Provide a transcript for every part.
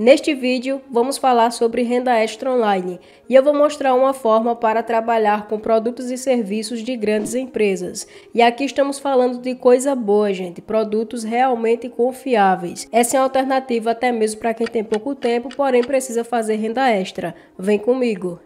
Neste vídeo, vamos falar sobre renda extra online e eu vou mostrar uma forma para trabalhar com produtos e serviços de grandes empresas. E aqui estamos falando de coisa boa, gente, produtos realmente confiáveis. Essa é uma alternativa até mesmo para quem tem pouco tempo, porém precisa fazer renda extra. Vem comigo!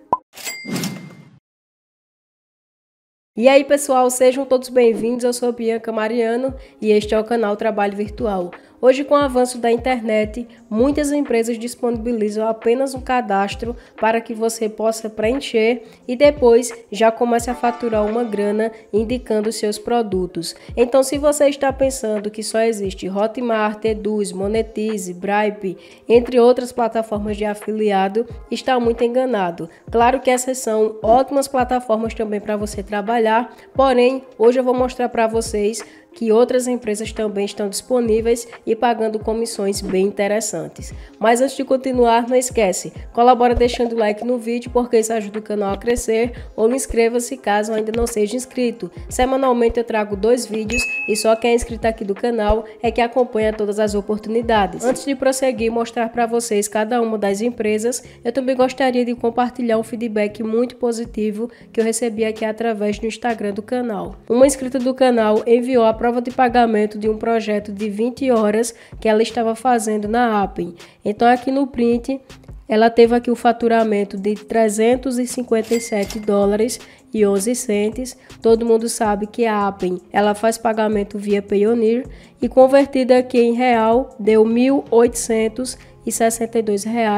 E aí pessoal, sejam todos bem-vindos, eu sou Bianca Mariano e este é o canal Trabalho Virtual. Hoje, com o avanço da internet, muitas empresas disponibilizam apenas um cadastro para que você possa preencher e depois já comece a faturar uma grana indicando seus produtos. Então, se você está pensando que só existe Hotmart, Eduz, Monetize, Bripe, entre outras plataformas de afiliado, está muito enganado. Claro que essas são ótimas plataformas também para você trabalhar, porém, hoje eu vou mostrar para vocês que outras empresas também estão disponíveis e pagando comissões bem interessantes. Mas antes de continuar, não esquece, colabora deixando o like no vídeo porque isso ajuda o canal a crescer ou inscreva-se caso ainda não seja inscrito. Semanalmente eu trago dois vídeos e só quem é inscrito aqui do canal é que acompanha todas as oportunidades. Antes de prosseguir e mostrar para vocês cada uma das empresas, eu também gostaria de compartilhar um feedback muito positivo que eu recebi aqui através do Instagram do canal. Uma inscrita do canal enviou a prova de pagamento de um projeto de 20 horas que ela estava fazendo na Appen. Então aqui no print ela teve aqui o faturamento de 357 dólares e 11 centes. Todo mundo sabe que a Appen ela faz pagamento via Payoneer e convertida aqui em real deu 1.800 e R$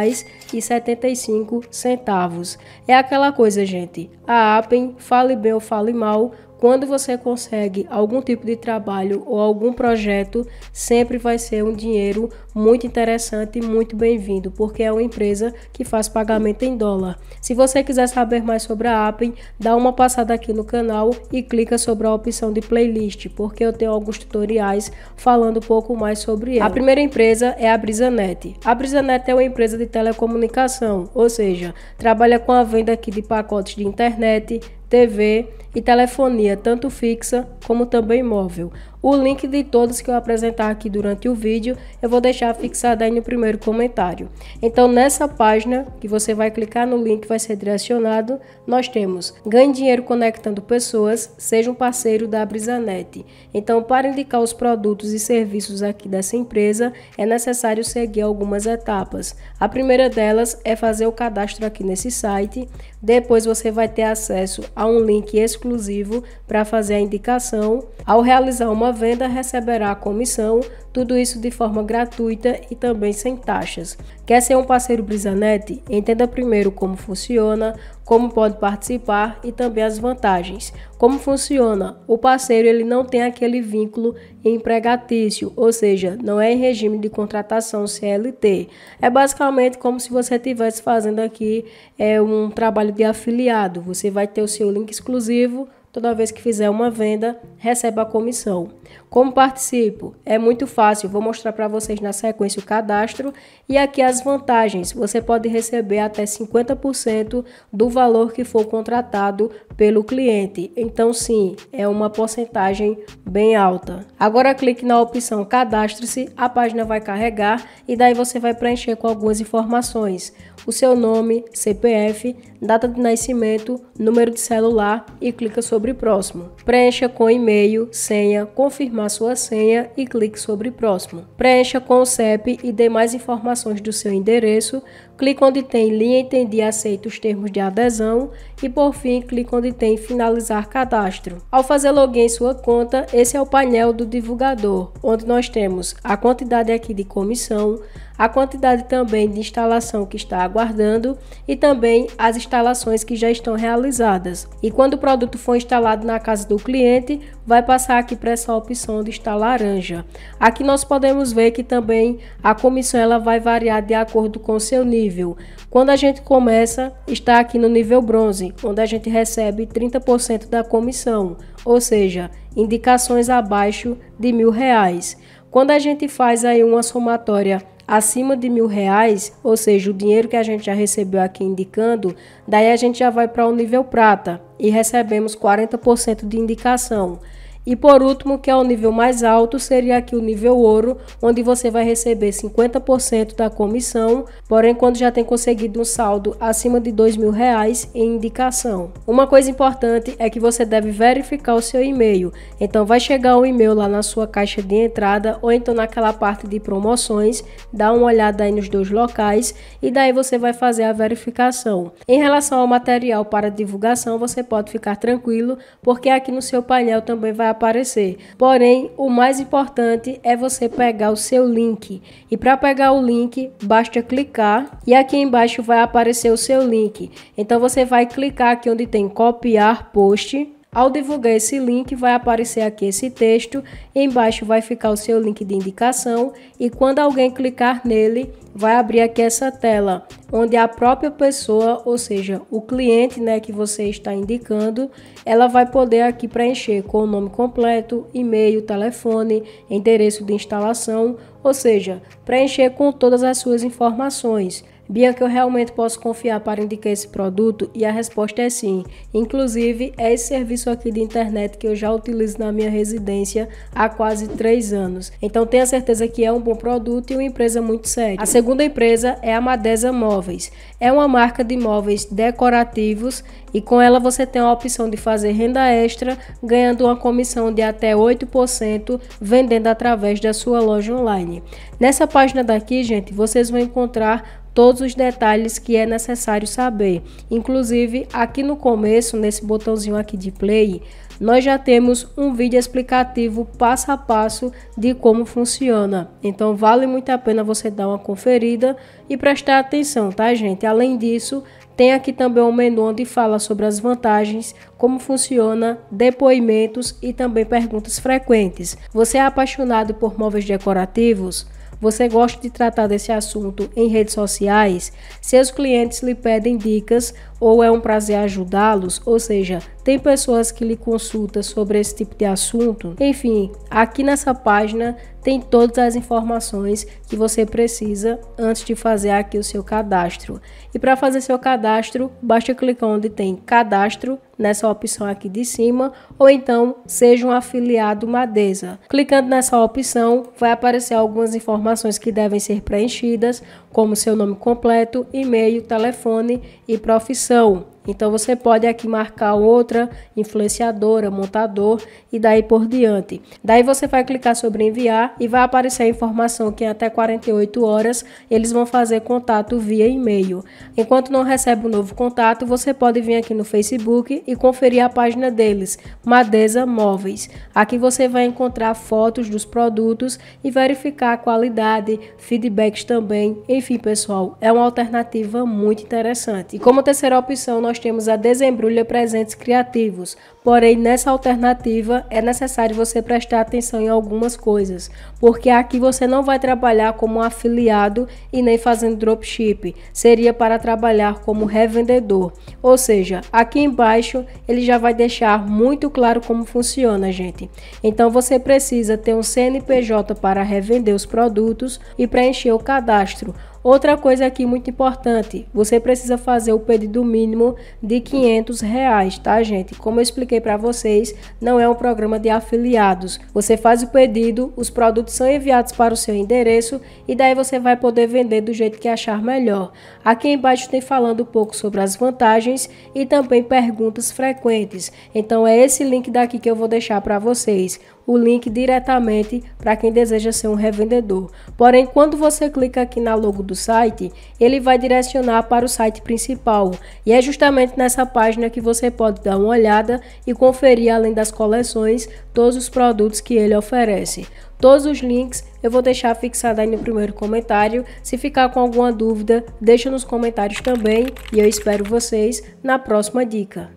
62,75. É aquela coisa, gente. A Appen, fale bem ou fale mal, quando você consegue algum tipo de trabalho ou algum projeto, sempre vai ser um dinheiro muito interessante e muito bem-vindo, porque é uma empresa que faz pagamento em dólar. Se você quiser saber mais sobre a Appen, dá uma passada aqui no canal e clica sobre a opção de playlist, porque eu tenho alguns tutoriais falando um pouco mais sobre ela. A primeira empresa é a Brisanet. A Brisanet é uma empresa de telecomunicação, ou seja, trabalha com a venda aqui de pacotes de internet, TV e telefonia, tanto fixa como também móvel. O link de todos que eu apresentar aqui durante o vídeo eu vou deixar fixado aí no primeiro comentário. Então nessa página que você vai clicar no link vai ser direcionado, nós temos ganhe dinheiro conectando pessoas, seja um parceiro da Brisanet. Então para indicar os produtos e serviços aqui dessa empresa é necessário seguir algumas etapas. A primeira delas é fazer o cadastro aqui nesse site, depois você vai ter acesso a um link exclusivo para fazer a indicação. Ao realizar uma venda receberá a comissão, tudo isso de forma gratuita e também sem taxas. Quer ser um parceiro Brisanete? Entenda primeiro como funciona, como pode participar e também as vantagens. Como funciona? O parceiro ele não tem aquele vínculo empregatício, ou seja, não é em regime de contratação CLT. É basicamente como se você estivesse fazendo aqui é, um trabalho de afiliado. Você vai ter o seu link exclusivo toda vez que fizer uma venda, receba a comissão. Como participo? É muito fácil, vou mostrar para vocês na sequência o cadastro e aqui as vantagens. Você pode receber até 50% do valor que for contratado pelo cliente. Então sim, é uma porcentagem bem alta. Agora clique na opção cadastre-se, a página vai carregar e daí você vai preencher com algumas informações: o seu nome, CPF, data de nascimento, número de celular e clica sobre sobre próximo. Preencha com e-mail, senha, confirmar sua senha e clique sobre próximo. Preencha com o CEP e demais informações do seu endereço Clique onde tem linha entendi aceita os termos de adesão e por fim clique onde tem finalizar cadastro. Ao fazer login em sua conta, esse é o painel do divulgador, onde nós temos a quantidade aqui de comissão, a quantidade também de instalação que está aguardando e também as instalações que já estão realizadas. E quando o produto for instalado na casa do cliente, vai passar aqui para essa opção de instalar laranja. Aqui nós podemos ver que também a comissão ela vai variar de acordo com seu nível nível. Quando a gente começa, está aqui no nível bronze, onde a gente recebe 30% da comissão, ou seja, indicações abaixo de mil reais. Quando a gente faz aí uma somatória acima de mil reais, ou seja, o dinheiro que a gente já recebeu aqui indicando, daí a gente já vai para o nível prata e recebemos 40% de indicação. E por último, que é o nível mais alto, seria aqui o nível ouro, onde você vai receber 50% da comissão, porém quando já tem conseguido um saldo acima de dois mil reais em indicação. Uma coisa importante é que você deve verificar o seu e-mail. Então vai chegar um e-mail lá na sua caixa de entrada ou então naquela parte de promoções, dá uma olhada aí nos dois locais e daí você vai fazer a verificação. Em relação ao material para divulgação, você pode ficar tranquilo, porque aqui no seu painel também vai aparecer. Porém, o mais importante é você pegar o seu link. E para pegar o link, basta clicar e aqui embaixo vai aparecer o seu link. Então você vai clicar aqui onde tem copiar post ao divulgar esse link, vai aparecer aqui esse texto, embaixo vai ficar o seu link de indicação e quando alguém clicar nele, vai abrir aqui essa tela, onde a própria pessoa, ou seja, o cliente, né, que você está indicando, ela vai poder aqui preencher com o nome completo, e-mail, telefone, endereço de instalação, ou seja, preencher com todas as suas informações. Bianca, eu realmente posso confiar para indicar esse produto? E a resposta é sim. Inclusive, é esse serviço aqui de internet que eu já utilizo na minha residência há quase 3 anos. Então, tenha certeza que é um bom produto e uma empresa muito séria. A segunda empresa é a Madesa Móveis. É uma marca de móveis decorativos e com ela você tem a opção de fazer renda extra, ganhando uma comissão de até 8% vendendo através da sua loja online. Nessa página daqui, gente, vocês vão encontrar todos os detalhes que é necessário saber. Inclusive, aqui no começo, nesse botãozinho aqui de play, nós já temos um vídeo explicativo passo a passo de como funciona. Então vale muito a pena você dar uma conferida e prestar atenção, tá gente? Além disso, tem aqui também um menu onde fala sobre as vantagens, como funciona, depoimentos e também perguntas frequentes. Você é apaixonado por móveis decorativos? Você gosta de tratar desse assunto em redes sociais? Seus clientes lhe pedem dicas ou é um prazer ajudá-los? Ou seja, tem pessoas que lhe consultam sobre esse tipo de assunto. Enfim, aqui nessa página tem todas as informações que você precisa antes de fazer aqui o seu cadastro. E para fazer seu cadastro, basta clicar onde tem cadastro, nessa opção aqui de cima, ou então seja um afiliado Madesa. Clicando nessa opção, vai aparecer algumas informações que devem ser preenchidas, como seu nome completo, e-mail, telefone e profissão. Então você pode aqui marcar outra influenciadora, montador e daí por diante. Daí você vai clicar sobre enviar e vai aparecer a informação que em até 48 horas eles vão fazer contato via e-mail. Enquanto não recebe um novo contato, você pode vir aqui no Facebook e conferir a página deles, Madeza Móveis. Aqui você vai encontrar fotos dos produtos e verificar a qualidade, feedbacks também. Enfim, pessoal, é uma alternativa muito interessante. E como terceira opção, nós nós temos a Desembrulha Presentes Criativos, Porém, nessa alternativa é necessário você prestar atenção em algumas coisas, porque aqui você não vai trabalhar como afiliado e nem fazendo dropship, seria para trabalhar como revendedor. Ou seja, aqui embaixo ele já vai deixar muito claro como funciona, gente. Então você precisa ter um CNPJ para revender os produtos e preencher o cadastro. Outra coisa aqui muito importante, você precisa fazer o pedido mínimo de 500 reais, tá gente? Como eu expliquei expliquei para vocês, não é um programa de afiliados. Você faz o pedido, os produtos são enviados para o seu endereço e daí você vai poder vender do jeito que achar melhor. Aqui embaixo tem falando um pouco sobre as vantagens e também perguntas frequentes. Então é esse link daqui que eu vou deixar para vocês o link diretamente para quem deseja ser um revendedor. Porém, quando você clica aqui na logo do site, ele vai direcionar para o site principal. E é justamente nessa página que você pode dar uma olhada e conferir, além das coleções, todos os produtos que ele oferece. Todos os links eu vou deixar fixado aí no primeiro comentário. Se ficar com alguma dúvida, deixa nos comentários também e eu espero vocês na próxima dica.